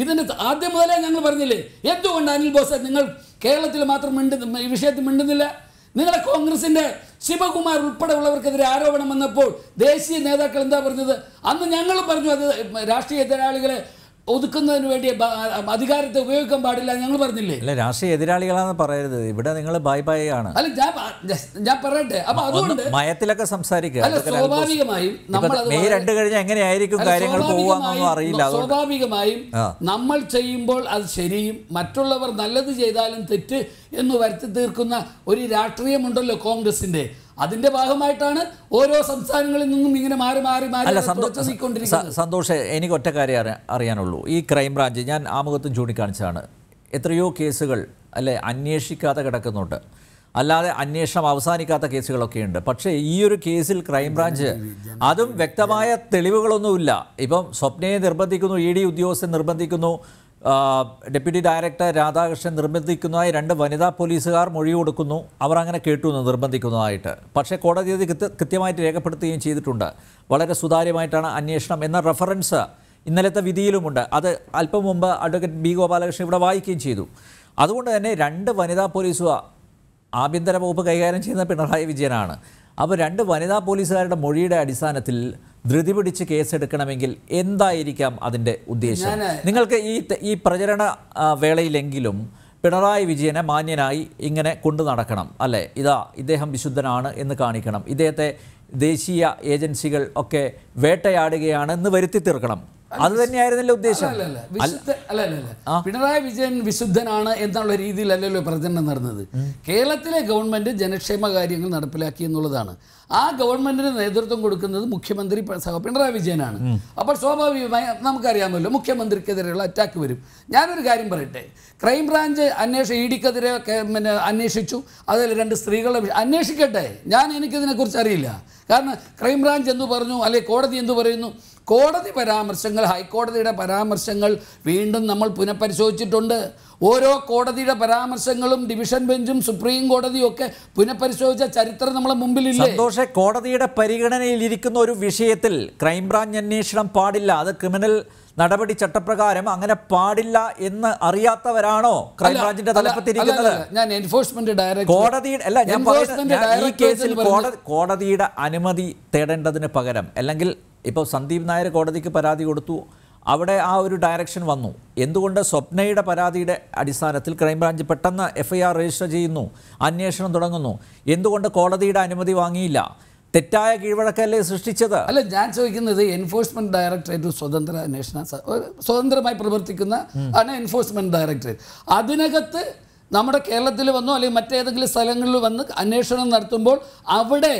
ഇതിന് ആദ്യം മുതലേ ഞങ്ങൾ പറഞ്ഞില്ലേ എന്തുകൊണ്ട് അനിൽ ബോസ് നിങ്ങൾ കേരളത്തിൽ മാത്രം മിണ്ട ഈ വിഷയത്തിൽ മിണ്ടുന്നില്ല നിങ്ങളുടെ കോൺഗ്രസിൻ്റെ ശിവകുമാർ ഉൾപ്പെടെ ഉള്ളവർക്കെതിരെ ആരോപണം വന്നപ്പോൾ ദേശീയ നേതാക്കൾ എന്താ പറഞ്ഞത് അന്ന് ഞങ്ങൾ പറഞ്ഞു അത് രാഷ്ട്രീയ എതിരാളികളെ ഒതുക്കുന്നതിന് വേണ്ടി അധികാരത്തെ ഉപയോഗിക്കാൻ പാടില്ല ഞങ്ങൾ പറഞ്ഞില്ലേ അല്ല രാഷ്ട്രീയ എതിരാളികളാണെന്ന് പറയരുത് ഇവിടെ നിങ്ങൾ ബൈ ബൈ ആണ് അല്ല ഞാൻ ഞാൻ പറയട്ടെ അപ്പൊ അതുകൊണ്ട് മയത്തിലൊക്കെ സംസാരിക്കുക സ്വാഭാവികമായും നമ്മൾ മെയ് രണ്ട് എങ്ങനെയായിരിക്കും കാര്യങ്ങൾ പോവാന്നൊന്നും അറിയില്ല സ്വാഭാവികമായും നമ്മൾ ചെയ്യുമ്പോൾ അത് ശരിയും മറ്റുള്ളവർ നല്ലത് ചെയ്താലും തെറ്റ് എന്ന് വരുത്തി തീർക്കുന്ന ഒരു രാഷ്ട്രീയമുണ്ടല്ലോ കോൺഗ്രസിന്റെ അതിന്റെ ഭാഗമായിട്ടാണ് ഓരോ സംസ്ഥാനങ്ങളിൽ നിന്നും ഇങ്ങനെ മാറി മാറി മാറി സന്തോഷം എനിക്ക് ഒറ്റ കാര്യം അറിയാനുള്ളൂ ഈ ക്രൈംബ്രാഞ്ച് ഞാൻ ആമുഖത്തും ചൂണ്ടിക്കാണിച്ചതാണ് എത്രയോ കേസുകൾ അല്ലെ അന്വേഷിക്കാതെ കിടക്കുന്നുണ്ട് അല്ലാതെ അന്വേഷണം അവസാനിക്കാത്ത കേസുകളൊക്കെ ഉണ്ട് പക്ഷേ ഈ ഒരു കേസിൽ ക്രൈംബ്രാഞ്ച് അതും വ്യക്തമായ തെളിവുകളൊന്നുമില്ല ഇപ്പം സ്വപ്നയെ നിർബന്ധിക്കുന്നു ഇ ഡി ഉദ്യോഗസ്ഥൻ നിർബന്ധിക്കുന്നു ഡെപ്യൂട്ടി ഡയറക്ടർ രാധാകൃഷ്ണൻ നിർബന്ധിക്കുന്നതായി രണ്ട് വനിതാ പോലീസുകാർ മൊഴി കൊടുക്കുന്നു അവർ അങ്ങനെ കേട്ടു എന്ന് നിർബന്ധിക്കുന്നതായിട്ട് പക്ഷേ കോടതി അത് കൃത്യമായിട്ട് രേഖപ്പെടുത്തുകയും ചെയ്തിട്ടുണ്ട് വളരെ സുതാര്യമായിട്ടാണ് അന്വേഷണം എന്ന റെഫറൻസ് ഇന്നലത്തെ വിധിയിലുമുണ്ട് അത് അല്പം മുമ്പ് അഡ്വക്കേറ്റ് ബി ഗോപാലകൃഷ്ണൻ ഇവിടെ വായിക്കുകയും ചെയ്തു അതുകൊണ്ട് തന്നെ രണ്ട് വനിതാ പോലീസുകാർ ആഭ്യന്തര വകുപ്പ് കൈകാര്യം ചെയ്യുന്ന പിണറായി വിജയനാണ് അപ്പോൾ രണ്ട് വനിതാ പോലീസുകാരുടെ മൊഴിയുടെ അടിസ്ഥാനത്തിൽ ധൃതി പിടിച്ച് കേസെടുക്കണമെങ്കിൽ എന്തായിരിക്കാം അതിൻ്റെ ഉദ്ദേശം നിങ്ങൾക്ക് ഈ ഈ പ്രചരണ വേളയിലെങ്കിലും പിണറായി വിജയനെ മാന്യനായി ഇങ്ങനെ കൊണ്ടു നടക്കണം അല്ലേ ഇതാ ഇദ്ദേഹം വിശുദ്ധനാണ് എന്ന് കാണിക്കണം ഇദ്ദേഹത്തെ ദേശീയ ഏജൻസികൾ ഒക്കെ വേട്ടയാടുകയാണെന്ന് വരുത്തി തീർക്കണം അത് തന്നെയായിരുന്നല്ലോ ഉദ്ദേശം വിശുദ്ധ അല്ല അല്ല പിണറായി വിജയൻ വിശുദ്ധനാണ് എന്നുള്ള രീതിയിലല്ലല്ലോ പ്രചരണം നടന്നത് കേരളത്തിലെ ഗവൺമെന്റ് ജനക്ഷേമ കാര്യങ്ങൾ നടപ്പിലാക്കി എന്നുള്ളതാണ് ആ ഗവൺമെന്റിന് നേതൃത്വം കൊടുക്കുന്നത് മുഖ്യമന്ത്രി പിണറായി വിജയനാണ് അപ്പോൾ സ്വാഭാവികമായി നമുക്കറിയാമല്ലോ മുഖ്യമന്ത്രിക്കെതിരെയുള്ള അറ്റാക്ക് വരും ഞാനൊരു കാര്യം പറയട്ടെ ക്രൈംബ്രാഞ്ച് അന്വേഷണം ഇ ഡിക്കെതിരെ പിന്നെ അന്വേഷിച്ചു അതിൽ രണ്ട് സ്ത്രീകളെ അന്വേഷിക്കട്ടെ ഞാൻ എനിക്കിതിനെക്കുറിച്ച് അറിയില്ല കാരണം ക്രൈംബ്രാഞ്ച് എന്ന് പറഞ്ഞു അല്ലെങ്കിൽ കോടതി എന്ന് പറയുന്നു കോടതി പരാമർശങ്ങൾ ഹൈക്കോടതിയുടെ പരാമർശങ്ങൾ വീണ്ടും നമ്മൾ പുനഃപരിശോധിച്ചിട്ടുണ്ട് ഓരോ കോടതിയുടെ പരാമർശങ്ങളും ഡിവിഷൻ ബെഞ്ചും സുപ്രീം കോടതിയും ഒക്കെ പുനഃപരിശോധിച്ച ചരിത്രം നമ്മളെ മുമ്പിലില്ല പക്ഷേ കോടതിയുടെ പരിഗണനയിൽ ഇരിക്കുന്ന ഒരു വിഷയത്തിൽ ക്രൈംബ്രാഞ്ച് അന്വേഷണം പാടില്ല അത് ക്രിമിനൽ നടപടി ചട്ടപ്രകാരം അങ്ങനെ പാടില്ല എന്ന് അറിയാത്തവരാണോ ക്രൈംബ്രാഞ്ചിന്റെ തലപ്പത്തിരിക്കുന്നത് ഞാൻ എൻഫോഴ്സ്മെന്റ് ഡയറക്ടർ കോടതി അല്ല ഞാൻ ഈ കേസിൽ കോടതിയുടെ അനുമതി തേടേണ്ടതിന് പകരം അല്ലെങ്കിൽ ഇപ്പോൾ സന്ദീപ് നായർ കോടതിക്ക് പരാതി കൊടുത്തു അവിടെ ആ ഒരു ഡയറക്ഷൻ വന്നു എന്തുകൊണ്ട് സ്വപ്നയുടെ പരാതിയുടെ അടിസ്ഥാനത്തിൽ ക്രൈംബ്രാഞ്ച് പെട്ടെന്ന് എഫ്ഐആർ രജിസ്റ്റർ ചെയ്യുന്നു അന്വേഷണം തുടങ്ങുന്നു എന്തുകൊണ്ട് കോടതിയുടെ അനുമതി വാങ്ങിയില്ല തെറ്റായ കീഴ്വഴക്കല്ലേ സൃഷ്ടിച്ചത് അല്ല ഞാൻ ചോദിക്കുന്നത് എൻഫോഴ്സ്മെന്റ് ഡയറക്ടറേറ്റ് സ്വതന്ത്ര അന്വേഷണ സ്വതന്ത്രമായി പ്രവർത്തിക്കുന്ന ആണ് എൻഫോഴ്സ്മെന്റ് ഡയറക്ടറേറ്റ് അതിനകത്ത് നമ്മുടെ കേരളത്തിൽ വന്നോ അല്ലെങ്കിൽ മറ്റേതെങ്കിലും സ്ഥലങ്ങളിൽ വന്ന് അന്വേഷണം നടത്തുമ്പോൾ അവിടെ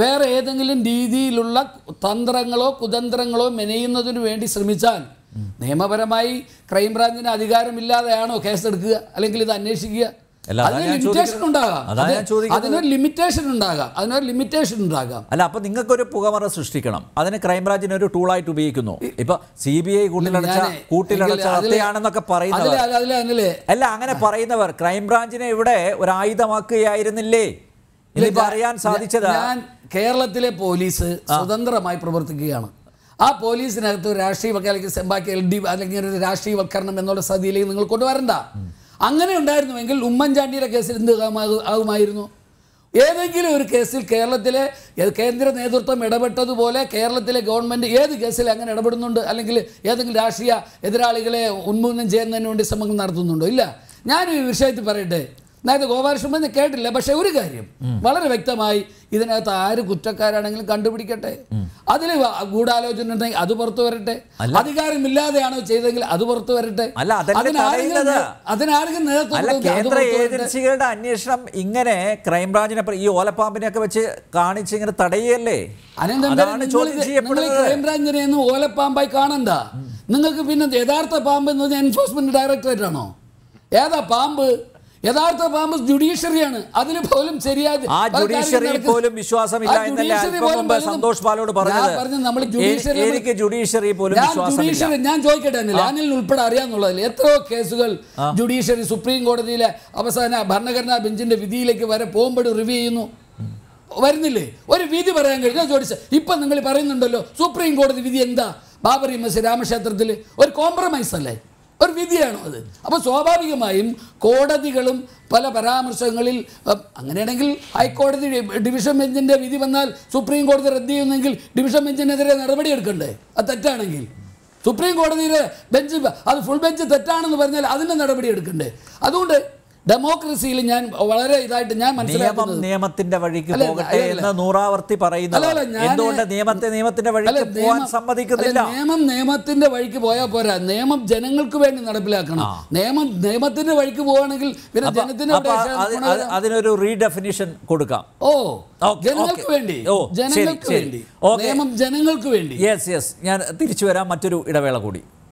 വേറെ ഏതെങ്കിലും രീതിയിലുള്ള തന്ത്രങ്ങളോ കുതന്ത്രങ്ങളോ മെനയുന്നതിനു വേണ്ടി ശ്രമിച്ചാൽ നിയമപരമായി ക്രൈംബ്രാഞ്ചിന് അധികാരമില്ലാതെയാണോ കേസ് എടുക്കുക അല്ലെങ്കിൽ ഇത് അന്വേഷിക്കുക അല്ല അപ്പൊ നിങ്ങൾക്കൊരു പുകമറ സൃഷ്ടിക്കണം അതിന് ക്രൈംബ്രാഞ്ചിന് ഒരു ടൂൾ ആയിട്ട് ഉപയോഗിക്കുന്നു ഇപ്പൊ സി ബി ഐ കൂട്ടിലടച്ച കൂട്ടിലടച്ചാണെന്നൊക്കെ പറയുന്നത് അല്ല അങ്ങനെ പറയുന്നവർ ക്രൈംബ്രാഞ്ചിനെ ഇവിടെ ഒരു ആയുധമാക്കുകയായിരുന്നില്ലേ ഇതിപ്പോ അറിയാൻ സാധിച്ചത് ഞാൻ കേരളത്തിലെ പോലീസ് സ്വതന്ത്രമായി പ്രവർത്തിക്കുകയാണ് ആ പോലീസിനകത്ത് രാഷ്ട്രീയവൽക്ക അല്ലെങ്കിൽ സെമ്പാക്കി എൽ ഡി അല്ലെങ്കിൽ ഒരു രാഷ്ട്രീയവൽക്കരണം എന്നുള്ള സ്ഥിതിയിലേക്ക് നിങ്ങൾ കൊണ്ടുവരണ്ട അങ്ങനെ ഉണ്ടായിരുന്നുവെങ്കിൽ ഉമ്മൻചാണ്ടിയുടെ കേസിൽ എന്ത് ആകുമായിരുന്നു ഏതെങ്കിലും ഒരു കേസിൽ കേരളത്തിലെ കേന്ദ്ര നേതൃത്വം ഇടപെട്ടതുപോലെ കേരളത്തിലെ ഗവൺമെന്റ് ഏത് കേസിൽ അങ്ങനെ ഇടപെടുന്നുണ്ട് അല്ലെങ്കിൽ ഏതെങ്കിലും രാഷ്ട്രീയ എതിരാളികളെ ഉന്മൂലനം ചെയ്യുന്നതിന് വേണ്ടി ശ്രമങ്ങൾ നടത്തുന്നുണ്ടോ ഇല്ല ഞാനൊരു വിഷയത്തിൽ പറയട്ടെ നേരത്തെ ഗോപാലകൃഷ്ണൻ കേട്ടില്ല പക്ഷെ ഒരു കാര്യം വളരെ വ്യക്തമായി ഇതിനകത്ത് ആര് കുറ്റക്കാരാണെങ്കിലും കണ്ടുപിടിക്കട്ടെ അതിൽ ഗൂഢാലോചന ഉണ്ടെങ്കിൽ അത് പുറത്തു വരട്ടെ അധികാരമില്ലാതെയാണോ ചെയ്തെങ്കിൽ അത് പുറത്തു വരട്ടെ ഏജൻസികളുടെ അന്വേഷണം ഇങ്ങനെ ക്രൈംബ്രാഞ്ചിനെ ഈ ഓലപ്പാമ്പിനെയൊക്കെ വെച്ച് കാണിച്ച് ഇങ്ങനെ തടയല്ലേ ക്രൈംബ്രാഞ്ചിനെ ഓലപ്പാമ്പായി കാണണ്ട നിങ്ങൾക്ക് പിന്നെ യഥാർത്ഥ പാമ്പ് എന്ന് പറഞ്ഞാൽ എൻഫോഴ്സ്മെന്റ് ഡയറക്ടറേറ്റ് ആണോ ഏതാ പാമ്പ് യഥാർത്ഥ ഫാമസ് ജുഡീഷ്യറിയാണ് അതിന് പോലും ശരിയായ ആ ജുഡീഷ്യറിയിൽ പോലും വിശ്വാസമില്ല എന്നല്ല അല്പം മുമ്പ് സന്തോഷ് പാലോട് പറഞ്ഞത് നമ്മൾ ജുഡീഷ്യറി എനിക്ക് ജുഡീഷ്യറി പോലും ജുഡീഷ്യറി ഞാൻ ചോദിക്കട്ടെ അനിൽ ഉൾപ്പെടെ അറിയാന്നുള്ളതിൽ എത്രയോ കേസുകൾ ജുഡീഷ്യറി സുപ്രീം കോടതിയിലെ അവസാന ഭരണഘടനാ ബെഞ്ചിന്റെ വിധിയിലേക്ക് വരെ പോകുമ്പോൾ റിവ്യൂ ചെയ്യുന്നു വരുന്നില്ലേ ഒരു വിധി പറയാൻ കഴിഞ്ഞാൽ ചോദിച്ച ഇപ്പൊ നിങ്ങൾ പറയുന്നുണ്ടല്ലോ സുപ്രീം കോടതി വിധി എന്താ ബാബറി മസ്ജിദ് രാമക്ഷേത്രത്തിൽ ഒരു കോംപ്രമൈസ് അല്ലേ ഒരു വിധിയാണോ അത് അപ്പോൾ സ്വാഭാവികമായും കോടതികളും പല പരാമർശങ്ങളിൽ അങ്ങനെയാണെങ്കിൽ ഹൈക്കോടതി ഡിവിഷൻ ബെഞ്ചിൻ്റെ വിധി വന്നാൽ സുപ്രീം കോടതി റദ്ദ് ചെയ്യുന്നെങ്കിൽ ഡിവിഷൻ ബെഞ്ചിനെതിരെ നടപടി എടുക്കണ്ടേ അത് തെറ്റാണെങ്കിൽ സുപ്രീം കോടതിയിലെ ബെഞ്ച് അത് ഫുൾ ബെഞ്ച് തെറ്റാണെന്ന് പറഞ്ഞാൽ അതിൻ്റെ നടപടി എടുക്കണ്ടേ അതുകൊണ്ട് ഡെമോക്രസിയിൽ ഞാൻ വളരെ ഇതായിട്ട് ഞാൻ നിയമം നിയമത്തിന്റെ വഴിക്ക് പോകട്ടെ എന്ന് നൂറാവർത്തി പറയുന്നത് എന്തുകൊണ്ട് നിയമത്തെ നിയമത്തിന്റെ വഴിക്ക് പോകാൻ സമ്മതിക്കുന്നില്ല നിയമം നിയമത്തിന്റെ വഴിക്ക് പോയാൽ പോരാ നിയമം ജനങ്ങൾക്ക് വേണ്ടി നടപ്പിലാക്കണം നിയമം നിയമത്തിന്റെ വഴിക്ക് പോവാണെങ്കിൽ പിന്നെ ജനത്തിന് അതിനൊരു റീഡെഫിനിഷൻ കൊടുക്കാം ഓ ജനങ്ങൾക്ക് വേണ്ടി ജനങ്ങൾക്ക് വേണ്ടി നിയമം ജനങ്ങൾക്ക് വേണ്ടി യെസ് യെസ് ഞാൻ തിരിച്ചു വരാം മറ്റൊരു ഇടവേള കൂടി